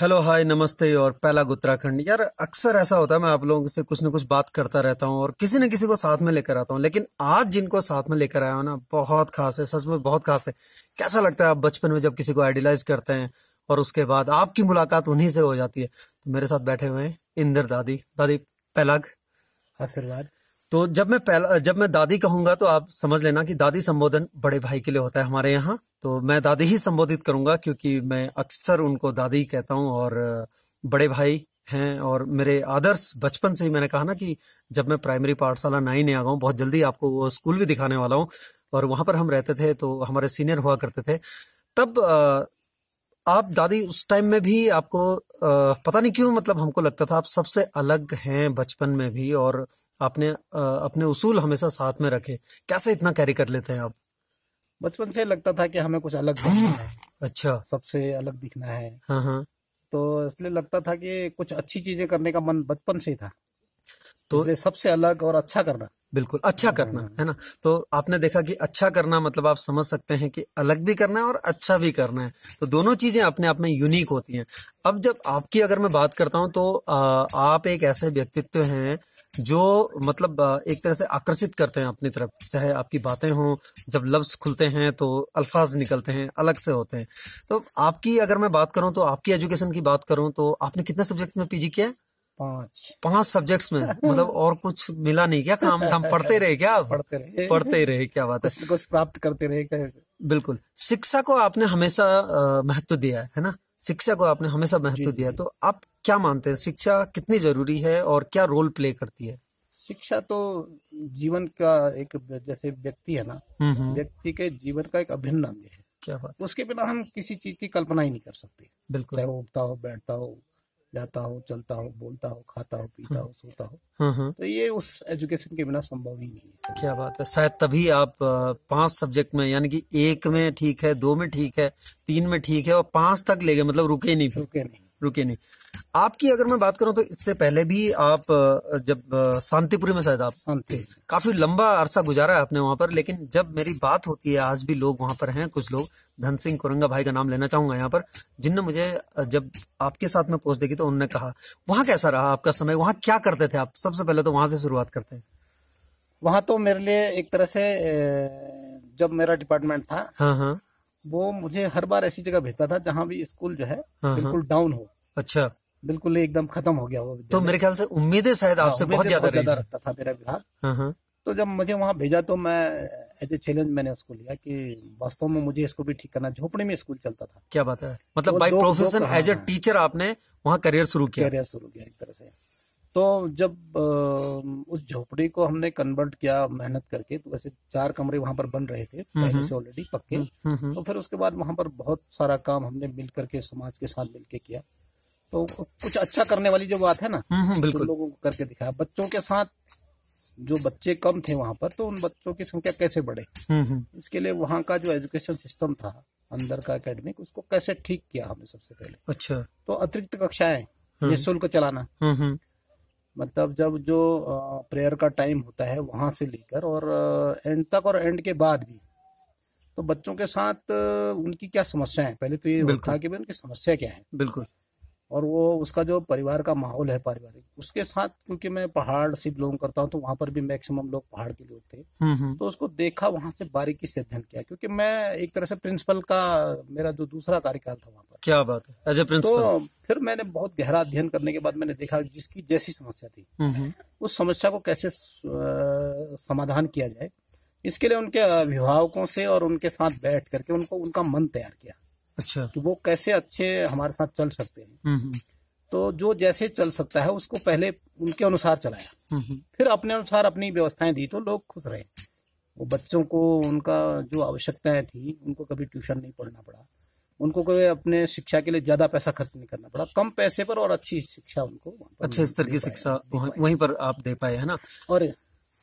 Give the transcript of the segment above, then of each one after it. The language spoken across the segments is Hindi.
हेलो हाय नमस्ते और पहला उत्तराखंड यार अक्सर ऐसा होता है मैं आप लोगों से कुछ न कुछ बात करता रहता हूँ और किसी न किसी को साथ में लेकर आता हूँ लेकिन आज जिनको साथ में लेकर आया हूँ ना बहुत खास है सच में बहुत खास है कैसा लगता है आप बचपन में जब किसी को आइडियलाइज करते हैं और उसके बाद आपकी मुलाकात उन्हीं से हो जाती है तो मेरे साथ बैठे हुए हैं इंदर दादी दादी पहलाग आशीर्वाद तो जब मैं पहला जब मैं दादी कहूंगा तो आप समझ लेना कि दादी संबोधन बड़े भाई के लिए होता है हमारे यहाँ तो मैं दादी ही संबोधित करूंगा क्योंकि मैं अक्सर उनको दादी कहता हूँ और बड़े भाई हैं और मेरे आदर्श बचपन से ही मैंने कहा ना कि जब मैं प्राइमरी पाठशाला नाइन आ गया बहुत जल्दी आपको वो स्कूल भी दिखाने वाला हूँ और वहां पर हम रहते थे तो हमारे सीनियर हुआ करते थे तब आप दादी उस टाइम में भी आपको पता नहीं क्यों मतलब हमको लगता था आप सबसे अलग हैं बचपन में भी और आपने अपने उसूल हमेशा साथ में रखे कैसे इतना कैरी कर लेते हैं आप बचपन से लगता था कि हमें कुछ अलग दिखना है अच्छा सबसे अलग दिखना है हाँ हाँ तो इसलिए लगता था कि कुछ अच्छी चीजें करने का मन बचपन से ही था तो सबसे अलग और अच्छा करना बिल्कुल अच्छा करना है ना तो आपने देखा कि अच्छा करना मतलब आप समझ सकते हैं कि अलग भी करना है और अच्छा भी करना है तो दोनों चीजें अपने आप में यूनिक होती हैं अब जब आपकी अगर मैं बात करता हूं तो आप एक ऐसे व्यक्तित्व हैं जो मतलब एक तरह से आकर्षित करते हैं अपनी तरफ चाहे आपकी बातें हों जब लफ्ज खुलते हैं तो अल्फाज निकलते हैं अलग से होते हैं तो आपकी अगर मैं बात करूं तो आपकी एजुकेशन की बात करूं तो आपने कितने सब्जेक्ट में पीजी किया है पांच पांच सब्जेक्ट्स में मतलब और कुछ मिला नहीं क्या काम हम पढ़ते रहे क्या पढ़ते रहे पढ़ते रहे क्या बात है कुछ प्राप्त करते रहे क्या बिल्कुल शिक्षा को आपने हमेशा महत्व दिया है ना शिक्षा को आपने हमेशा महत्व दिया तो आप क्या मानते हैं शिक्षा कितनी जरूरी है और क्या रोल प्ले करती है शिक्षा तो जीवन का एक जैसे व्यक्ति है ना हम्म, हम्म। व्यक्ति के जीवन का एक अभिन्न अंग है क्या बात उसके बिना हम किसी चीज की कल्पना ही नहीं कर सकते बिल्कुल चाहे वो उठता हो बैठता हो जाता हूँ चलता हूँ बोलता हूँ खाता हूँ पीता हूँ सोता हूँ हाँ, हाँ। तो ये उस एजुकेशन के बिना संभव ही नहीं है क्या बात है शायद तभी आप पांच सब्जेक्ट में यानी कि एक में ठीक है दो में ठीक है तीन में ठीक है और पांच तक ले गए मतलब रुके नहीं रुके नहीं रुके नहीं आपकी अगर मैं बात करूं तो इससे पहले भी आप जब शांतिपुरी में शायद आप थे काफी लंबा अरसा गुजारा है आपने वहां पर लेकिन जब मेरी बात होती है आज भी लोग वहां पर हैं कुछ लोग धन सिंह कोरंगा भाई का नाम लेना चाहूंगा यहाँ पर जिनने मुझे जब आपके साथ में पोस्ट देखी तो उन्होंने कहा वहां कैसा रहा आपका समय वहाँ क्या करते थे आप सबसे पहले तो वहां से शुरुआत करते हैं वहां तो मेरे लिए एक तरह से जब मेरा डिपार्टमेंट था हाँ हाँ वो मुझे हर बार ऐसी जगह भेजता था जहाँ भी स्कूल जो है हाँ, हाँ। बिल्कुल डाउन हो अच्छा बिल्कुल एकदम खत्म हो गया वो तो मेरे ख्याल से उम्मीदें शायद हाँ, आपसे बहुत ज्यादा ज्यादा रखता था मेरा विभाग तो जब मुझे वहाँ भेजा तो मैं एज ए चैलेंज मैंने उसको लिया कि वास्तव में मुझे इसको भी ठीक करना झोपड़ी में स्कूल चलता था क्या बात है मतलब by profession as a teacher आपने वहाँ करियर शुरू किया करियर शुरू किया एक तरह से तो जब उस झोपड़ी को हमने कन्वर्ट किया मेहनत करके तो वैसे चार कमरे वहां पर बन रहे थे हम्म, पहले हम्म। से ऑलरेडी पक्के हम्म, तो फिर उसके बाद वहां पर बहुत सारा काम हमने मिल करके समाज के साथ मिलके किया तो कुछ अच्छा करने वाली जो बात है ना बिल्कुल तो लोगों को करके दिखाया बच्चों के साथ जो बच्चे कम थे वहां पर तो उन बच्चों की संख्या कैसे बढ़े इसके लिए वहां का जो एजुकेशन सिस्टम था अंदर का अकेडमिक उसको कैसे ठीक किया हमने सबसे पहले अच्छा तो अतिरिक्त कक्षाएं निःशुल्क चलाना मतलब जब जो प्रेयर का टाइम होता है वहाँ से लेकर और एंड तक और एंड के बाद भी तो बच्चों के साथ उनकी क्या समस्या है पहले तो ये था कि भाई उनकी समस्या क्या है बिल्कुल और वो उसका जो परिवार का माहौल है पारिवारिक उसके साथ क्योंकि मैं पहाड़ से बिलोंग करता हूँ तो वहां पर भी मैक्सिमम लोग पहाड़ के लोग थे हम्म, हम्म। तो उसको देखा वहां से बारीकी से अध्ययन किया क्योंकि मैं एक तरह से प्रिंसिपल का मेरा जो दूसरा कार्यकाल था वहां पर क्या बात है एज ए प्रिंसिपल तो फिर मैंने बहुत गहरा अध्ययन करने के बाद मैंने देखा जिसकी जैसी समस्या थी हम्म, उस समस्या को कैसे समाधान किया जाए इसके लिए उनके अभिभावकों से और उनके साथ बैठ करके उनको उनका मन तैयार किया अच्छा कि वो कैसे अच्छे हमारे साथ चल सकते हैं हम्म, हम्म। तो जो जैसे चल सकता है उसको पहले उनके अनुसार चलाया हम्म, फिर अपने अनुसार अपनी व्यवस्थाएं दी तो लोग खुश रहे वो बच्चों को उनका जो आवश्यकताएं थी उनको कभी ट्यूशन नहीं पढ़ना पड़ा उनको कभी अपने शिक्षा के लिए ज्यादा पैसा खर्च नहीं करना पड़ा कम पैसे पर और अच्छी शिक्षा उनको अच्छे स्तर की शिक्षा वहीं पर आप दे पाए है ना और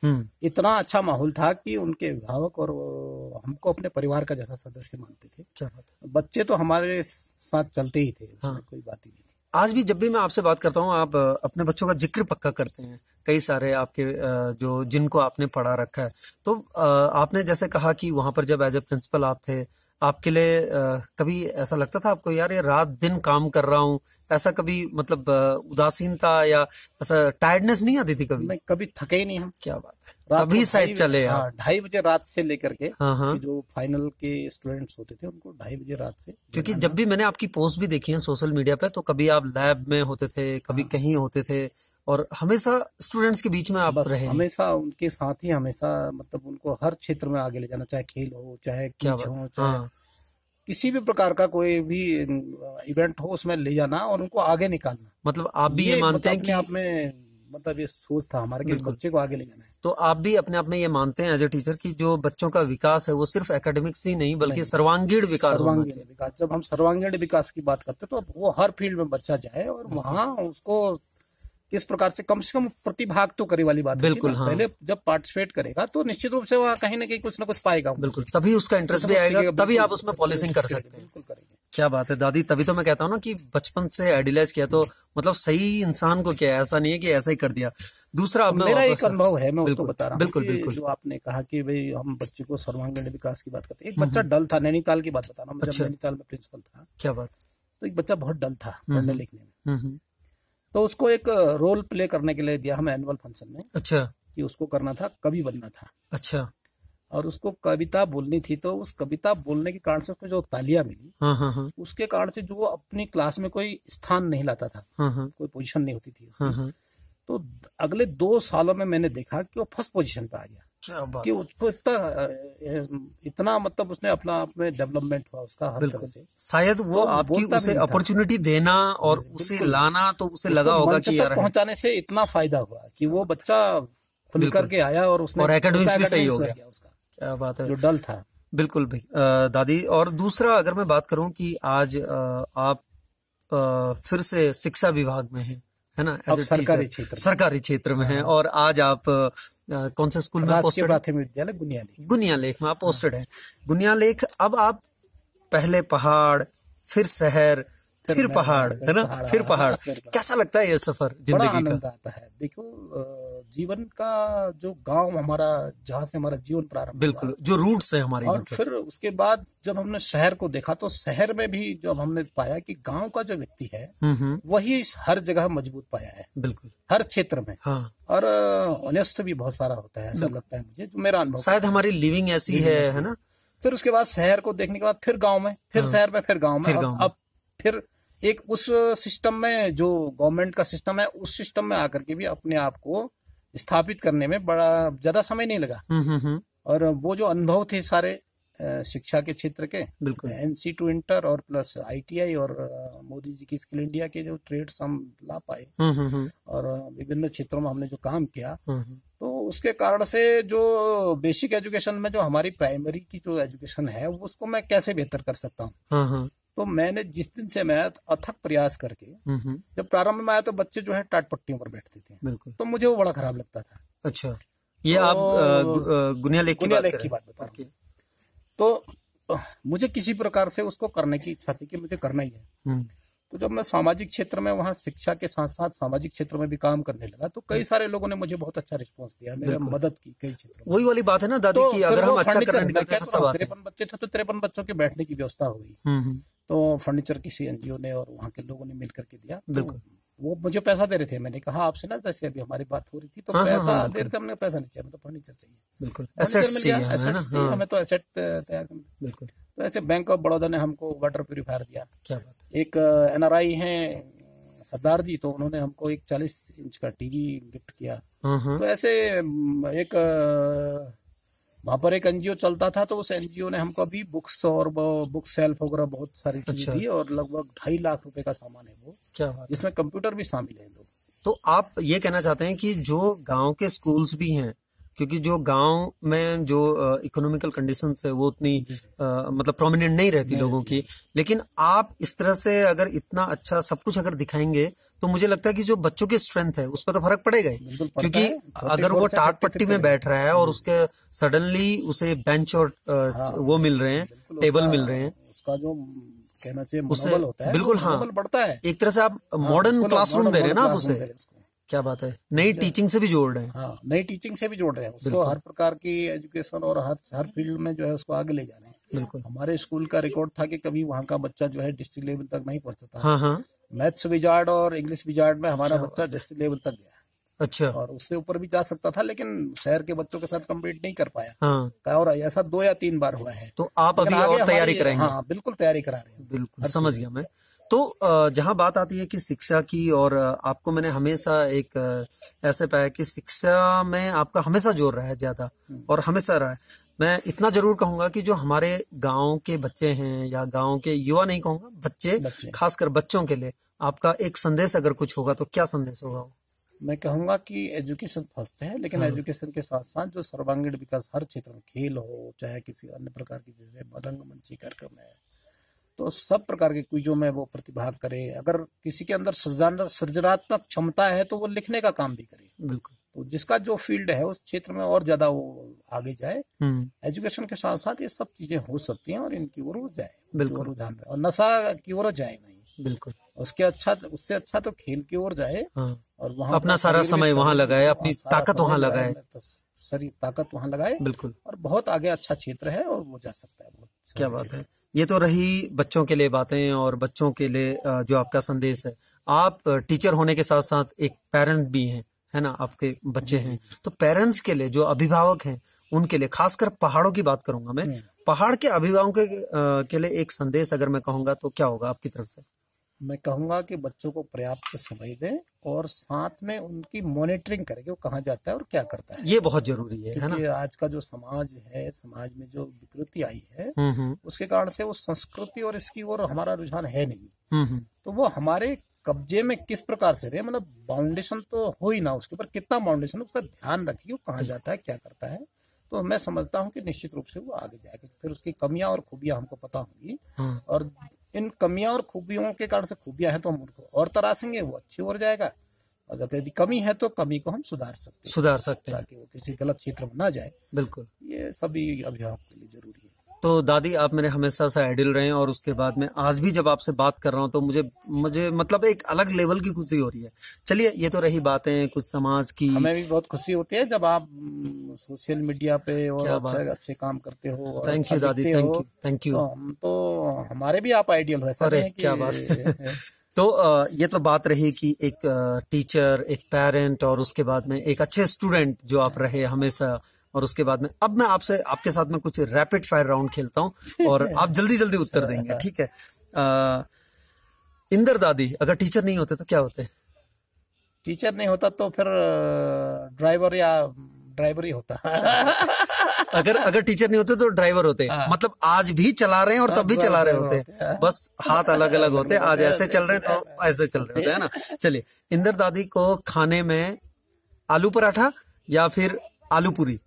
हम्म। इतना अच्छा माहौल था कि उनके अभिभावक और हमको अपने परिवार का जैसा सदस्य मानते थे क्या बात बच्चे तो हमारे साथ चलते ही थे हाँ। कोई बात ही नहीं थी आज भी जब भी मैं आपसे बात करता हूँ आप अपने बच्चों का जिक्र पक्का करते हैं कई सारे आपके जो जिनको आपने पढ़ा रखा है तो आपने जैसे कहा कि वहां पर जब एज ए प्रिंसिपल आप थे आपके लिए कभी ऐसा लगता था आपको यार ये रात दिन काम कर रहा हूँ ऐसा कभी मतलब उदासीनता या ऐसा टायर्डनेस नहीं आती थी कभी नहीं कभी थके ही नहीं हम क्या बात है अभी शायद चले हाँ, ढाई बजे रात से लेकर के हाँ हाँ जो फाइनल के स्टूडेंट्स होते थे उनको ढाई बजे रात से क्योंकि जब भी मैंने आपकी पोस्ट भी देखी है सोशल मीडिया पे तो कभी आप लैब में होते थे कभी हाँ। कहीं होते थे और हमेशा स्टूडेंट्स के बीच में आप रहे हमेशा उनके साथ ही हमेशा मतलब उनको हर क्षेत्र में आगे ले जाना चाहे खेल हो चाहे क्या हो चाहे हाँ। किसी भी प्रकार का कोई भी इवेंट हो उसमें ले जाना और उनको आगे निकालना मतलब आप भी ये, ये मतलब मानते हैं कि आप में मतलब ये सोच था हमारे के बच्चे को आगे ले जाना है तो आप भी अपने आप में ये मानते हैं एज ए टीचर कि जो बच्चों का विकास है वो सिर्फ एकेडमिक्स ही नहीं बल्कि सर्वांगीण विकास सर्वांगीण विकास जब हम सर्वांगीण विकास की बात करते हैं तो वो हर फील्ड में बच्चा जाए और वहाँ उसको किस प्रकार से कम से कम प्रतिभाग तो करे वाली बात बिल्कुल हाँ। पहले जब पार्टिसिपेट करेगा तो निश्चित रूप से वह कहीं ना कहीं कुछ ना कुछ पाएगा बिल्कुल तभी उसका इंटरेस्ट तो भी आएगा तभी आप उसमें पॉलिसिंग कर सकते हैं क्या बात है दादी तभी तो मैं कहता हूँ ना कि बचपन से आइडियलाइज किया तो मतलब सही इंसान को क्या ऐसा नहीं है कि ऐसा ही कर दिया दूसरा अपना मेरा एक अनुभव है मैं उसको बता रहा हूँ बिल्कुल बिल्कुल जो आपने कहा कि भाई हम बच्चे को सर्वांगीण विकास की बात करते हैं एक हम्म, बच्चा हम्म। डल था नैनीताल की बात बता रहा हूँ नैनीताल में प्रिंसिपल था क्या बात तो एक बच्चा बहुत डल था हम्म, पढ़ने लिखने में तो उसको एक रोल प्ले करने के लिए दिया हमें एनुअल फंक्शन में अच्छा कि उसको करना था कवि बनना था अच्छा और उसको कविता बोलनी थी तो उस कविता बोलने के कारण से उसको जो तालियां मिली हाँ हाँ।, हाँ। उसके कारण से जो अपनी क्लास में कोई स्थान नहीं लाता था हाँ।, हाँ। कोई पोजीशन नहीं होती थी हाँ, तो अगले दो सालों में मैंने देखा कि वो फर्स्ट पोजीशन पे आ गया कि उसको इतना इतना मतलब उसने अपना आप में डेवलपमेंट हुआ उसका हर तरह से शायद वो तो आपकी उसे अपॉर्चुनिटी देना और उसे लाना तो उसे लगा होगा कि यार पहुंचाने से इतना फायदा हुआ कि वो बच्चा खुल करके आया और उसने और एकेडमिक भी सही हो गया उसका क्या बात है जो डल था बिल्कुल भाई दादी और दूसरा अगर मैं बात करूं कि आज आप फिर से शिक्षा विभाग में हैं है ना एज सरकारी क्षेत्र सरकारी क्षेत्र में है और आज आप कौन से स्कूल में पोस्टेड प्राथमिक विद्यालय गुनिया लेख गुनिया लेख में आप पोस्टेड है गुनिया लेख अब आप पहले पहाड़ फिर शहर फिर पहाड़ है ना फिर पहाड़ कैसा लगता है ये सफर जिंदगी का आता है देखो जीवन का जो गांव हमारा जहाँ से हमारा जीवन प्रारंभ बिल्कुल जो रूट्स है हमारे और फिर उसके बाद जब हमने शहर को देखा तो शहर में भी जब हमने पाया कि गांव का जो व्यक्ति है हम्म, हम्म। वही हर जगह मजबूत पाया है बिल्कुल हर क्षेत्र में हाँ। और ऑनेस्ट भी बहुत सारा होता है ऐसा लगता है मुझे जो मेरा अनुभव शायद हमारी लिविंग ऐसी है है ना फिर उसके बाद शहर को देखने के बाद फिर गांव में फिर हाँ। शहर में फिर गांव में अब फिर एक उस सिस्टम में जो गवर्नमेंट का सिस्टम है उस सिस्टम में आकर के भी अपने आप को स्थापित करने में बड़ा ज्यादा समय नहीं लगा हम्म, हम्म, हम्म। और वो जो अनुभव थे सारे शिक्षा के क्षेत्र के बिल्कुल एन सी टू इंटर और प्लस आईटीआई और मोदी जी की स्किल इंडिया के जो ट्रेड हम ला पाए और विभिन्न क्षेत्रों में हमने जो काम किया तो उसके कारण से जो बेसिक एजुकेशन में जो हमारी प्राइमरी की जो एजुकेशन है उसको मैं कैसे बेहतर कर सकता हूँ हाँ, हाँ। तो मैंने जिस दिन से मैं तो अथक प्रयास करके हम्म, हम्म। जब प्रारंभ में आया तो बच्चे जो है टाट पट्टियों पर बैठते थे बिल्कुल तो मुझे वो बड़ा खराब लगता था अच्छा ये तो, आप गुनिया लेख की, बात की बात बता रहे तो मुझे किसी प्रकार से उसको करने की इच्छा थी कि मुझे करना ही है हम्म। तो जब मैं सामाजिक क्षेत्र में वहाँ शिक्षा के साथ साथ सामाजिक क्षेत्र में भी काम करने लगा तो कई सारे लोगों ने मुझे बहुत अच्छा रिस्पॉन्स दिया मेरे मदद की कई क्षेत्रों वही वाली बात है ना दादी तो की अगर हम अच्छा करने तो तिरपन बच्चे थे तो तिरपन बच्चों के बैठने की व्यवस्था हो गई तो फर्नीचर किसी एनजीओ ने और वहाँ के लोगों ने मिल करके दिया तो बिल्कुल तो वो मुझे पैसा दे रहे थे मैंने कहा आपसे ना जैसे अभी हमारी बात हो रही थी तो हाँ, हाँ, हाँ पैसा हाँ, दे रहे थे हमने पैसा नहीं चाहिए तो फर्नीचर चाहिए बिल्कुल एसेट्स हाँ। चाहिए हमें तो एसेट तैयार करना बिल्कुल तो ऐसे बैंक ऑफ बड़ौदा ने हमको वाटर प्योरीफायर दिया क्या बात एक एनआरआई है सरदार जी तो उन्होंने हमको एक चालीस इंच का टीवी गिफ्ट किया तो ऐसे एक वहां पर एक एनजीओ चलता था तो उस एनजीओ ने हमको अभी बुक्स और बुक सेल्फ वगैरह बहुत सारी अच्छा। दी और लगभग ढाई लाख रुपए का सामान है वो क्या इसमें कंप्यूटर भी शामिल है तो आप ये कहना चाहते हैं कि जो गांव के स्कूल्स भी हैं क्योंकि जो गांव में जो इकोनॉमिकल कंडीशन है वो उतनी आ, मतलब प्रोमिनेंट नहीं रहती नहीं लोगों की लेकिन आप इस तरह से अगर इतना अच्छा सब कुछ अगर दिखाएंगे तो मुझे लगता है कि जो बच्चों की स्ट्रेंथ है उस पर तो फर्क पड़ेगा ही क्योंकि अगर वो टाट पट्टी में बैठ रहा है और उसके सडनली उसे बेंच और हाँ, वो मिल रहे हैं टेबल मिल रहे हैं उसका जो कहना चाहिए होता है बिल्कुल हाँ बढ़ता है एक तरह से आप मॉडर्न हाँ, क्लासरूम दे रहे हैं ना आप उसे क्या बात है नई टीचिंग से भी जोड़ रहे हैं हाँ नई टीचिंग से भी जोड़ रहे हैं उसको हर प्रकार की एजुकेशन और हर हर फील्ड में जो है उसको आगे ले जा रहे हैं बिल्कुल हमारे स्कूल का रिकॉर्ड था कि कभी वहाँ का बच्चा जो है डिस्ट्रिक्ट लेवल तक नहीं पहुँचता था हाँ हाँ मैथ्स विजार्ड और इंग्लिश विजार्ड में हमारा बच्चा डिस्ट्रिक्ट लेवल तक गया अच्छा और उससे ऊपर भी जा सकता था लेकिन शहर के बच्चों के साथ कम्पीट नहीं कर पाया हाँ। और ऐसा दो या तीन बार हुआ है तो आप अभी और तैयारी करेंगे हाँ बिल्कुल तैयारी करा रहे हैं बिल्कुल समझ गया मैं तो जहां बात आती है कि शिक्षा की और आपको मैंने हमेशा एक ऐसे पाया कि शिक्षा में आपका हमेशा जोर रहा है ज्यादा हम्म। और हमेशा रहा है मैं इतना जरूर कहूंगा कि जो हमारे गांव के बच्चे हैं या गांव के युवा नहीं कहूंगा बच्चे, बच्चे। खासकर बच्चों के लिए आपका एक संदेश अगर कुछ होगा तो क्या संदेश होगा वो मैं कहूंगा कि एजुकेशन फर्स्ट है लेकिन हाँ। एजुकेशन के साथ साथ जो सर्वांगीण विकास हर क्षेत्र में खेल हो चाहे किसी अन्य प्रकार की जैसे रंगमंची कार्यक्रम है तो सब प्रकार के क्विजों में वो प्रतिभाग करे अगर किसी के अंदर सृजनात्मक क्षमता है तो वो लिखने का काम भी करे बिल्कुल तो जिसका जो फील्ड है उस क्षेत्र में और ज्यादा वो आगे जाए हम्म। एजुकेशन के साथ साथ ये सब चीजें हो सकती हैं और इनकी ओर जाए बिल्कुल रुझान रहे और नशा की ओर जाए नहीं बिल्कुल उसके अच्छा उससे अच्छा तो खेल की ओर जाए हाँ। और वहाँ अपना सारा हाँ, समय वहाँ लगाए अपनी ताकत वहाँ लगाए सारी तो ताकत वहाँ लगाए बिल्कुल और बहुत आगे अच्छा क्षेत्र है और वो जा सकता है क्या बात है ये तो रही बच्चों के लिए बातें और बच्चों के लिए जो आपका संदेश है आप टीचर होने के साथ साथ एक पेरेंट भी हैं है ना आपके बच्चे हैं तो पेरेंट्स के लिए जो अभिभावक हैं उनके लिए खासकर पहाड़ों की बात करूंगा मैं हम्म। पहाड़ के अभिभावकों के, के लिए एक संदेश अगर मैं कहूंगा तो क्या होगा आपकी तरफ से मैं कहूँगा कि बच्चों को पर्याप्त समय दें और साथ में उनकी मॉनिटरिंग करें कि वो कहाँ जाता है और क्या करता है ये बहुत जरूरी है, है ना? आज का जो समाज है समाज में जो विकृति आई है हम्म, हम्म। उसके कारण से वो संस्कृति और इसकी ओर हमारा रुझान है नहीं हम्म, तो वो हमारे कब्जे में किस प्रकार से रहे मतलब बाउंडेशन तो हो ही ना उसके ऊपर कितना बाउंडेशन उसका ध्यान रखिए वो कहाँ जाता है क्या करता है तो मैं समझता हूँ कि निश्चित रूप से वो आगे जाएगा फिर उसकी कमियां और खूबियां हमको पता होंगी हाँ। और इन कमियां और खूबियों के कारण से खूबियां हैं तो हम उनको और तरासेंगे वो अच्छी और जाएगा अगर यदि कमी है तो कमी को हम सुधार सकते सुधार सकते हैं ताकि वो किसी गलत क्षेत्र में ना जाए बिल्कुल ये सभी अभिभावक के लिए जरूरी है तो दादी आप मेरे हमेशा से आइडल रहे हैं और उसके बाद में आज भी जब आपसे बात कर रहा हूँ तो मुझे मुझे मतलब एक अलग लेवल की खुशी हो रही है चलिए ये तो रही बातें कुछ समाज की हमें भी बहुत खुशी होती है जब आप हम्म, सोशल मीडिया पे और अच्छे, अच्छे काम करते हो थैंक यू अच्छा दादी थैंक यू थैंक यू तो हमारे भी आप आइडियल हो क्या बात तो ये तो बात रही कि एक टीचर एक पेरेंट और उसके बाद में एक अच्छे स्टूडेंट जो आप रहे हमेशा और उसके बाद में अब मैं आपसे आपके साथ में कुछ रैपिड फायर राउंड खेलता हूँ और आप जल्दी जल्दी उत्तर देंगे ठीक है इंदर दादी अगर टीचर नहीं होते तो क्या होते टीचर नहीं होता तो फिर ड्राइवर या ड्राइवर ही होता अगर अगर टीचर नहीं होते तो ड्राइवर होते हाँ। मतलब आज भी चला रहे हैं और तब भी हाँ, चला रहे होते हाँ। बस हाथ अलग अलग होते आज ऐसे चल रहे तो ऐसे चल रहे होते है ना चलिए इंदर दादी को खाने में आलू पराठा या फिर आलू पूरी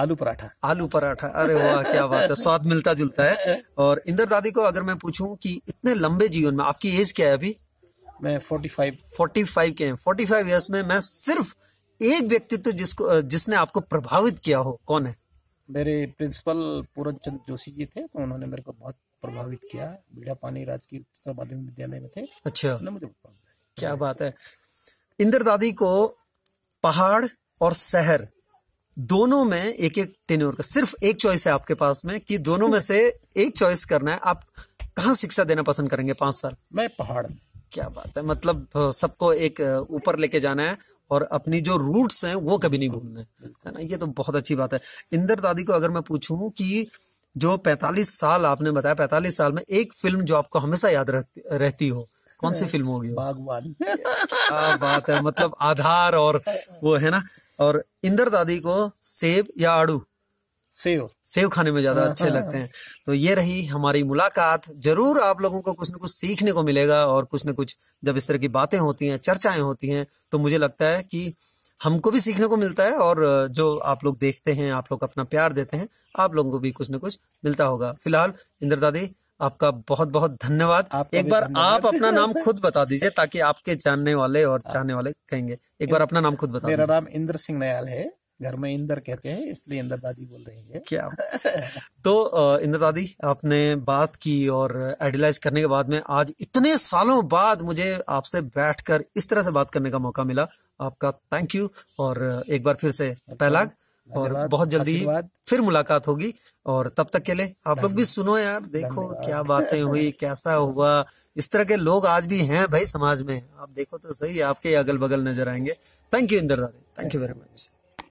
आलू पराठा आलू पराठा अरे वाह क्या बात है स्वाद मिलता जुलता है और इंदर दादी को अगर मैं पूछूं कि इतने लंबे जीवन में आपकी एज क्या है अभी मैं 45 45 के हैं 45 इयर्स में मैं सिर्फ एक व्यक्तित्व जिसको जिसने आपको प्रभावित किया हो कौन है मेरे प्रिंसिपल पूरन चंद जोशी जी थे तो उन्होंने मेरे को बहुत प्रभावित किया बीड़ा पानी राजकीय उच्चतर माध्यमिक विद्यालय में थे अच्छा मुझे क्या बात है इंद्र दादी को पहाड़ और शहर दोनों में एक एक टेन्योर का सिर्फ एक चॉइस है आपके पास में कि दोनों में से एक चॉइस करना है आप कहा शिक्षा देना पसंद करेंगे पांच साल मैं पहाड़ क्या बात है मतलब सबको एक ऊपर लेके जाना है और अपनी जो रूट्स हैं वो कभी नहीं भूलना है ना ये तो बहुत अच्छी बात है इंदर दादी को अगर मैं पूछूं कि जो 45 साल आपने बताया 45 साल में एक फिल्म जो आपको हमेशा याद रहती, रहती हो कौन सी फिल्म होगी बागवान क्या बात है मतलब आधार और वो है ना और इंदर दादी को सेब या आड़ू सेव सेव खाने में ज्यादा हाँ, अच्छे हाँ। लगते हैं तो ये रही हमारी मुलाकात जरूर आप लोगों को कुछ न कुछ सीखने को मिलेगा और कुछ न कुछ जब इस तरह की बातें होती हैं चर्चाएं होती हैं तो मुझे लगता है कि हमको भी सीखने को मिलता है और जो आप लोग देखते हैं आप लोग अपना प्यार देते हैं आप लोगों को भी कुछ न कुछ मिलता होगा फिलहाल इंद्र दादी आपका बहुत बहुत धन्यवाद एक बार आप अपना नाम खुद बता दीजिए ताकि आपके जानने वाले और हाँ। चाहने वाले कहेंगे एक बार अपना नाम खुद बता मेरा नाम इंद्र सिंह नयाल है घर में इंदर कहते हैं इसलिए इंदर दादी बोल रही है क्या तो इंदर दादी आपने बात की और एडिलाइज करने के बाद में आज इतने सालों बाद मुझे आपसे बैठकर इस तरह से बात करने का मौका मिला आपका थैंक यू और एक बार फिर से अच्छा, पहला और बहुत जल्दी फिर मुलाकात होगी और तब तक के लिए आप लोग भी सुनो यार देखो क्या बातें हुई कैसा हुआ इस तरह के लोग आज भी हैं भाई समाज में आप देखो तो सही आपके अगल बगल नजर आएंगे थैंक यू इंदर दादी थैंक यू वेरी मच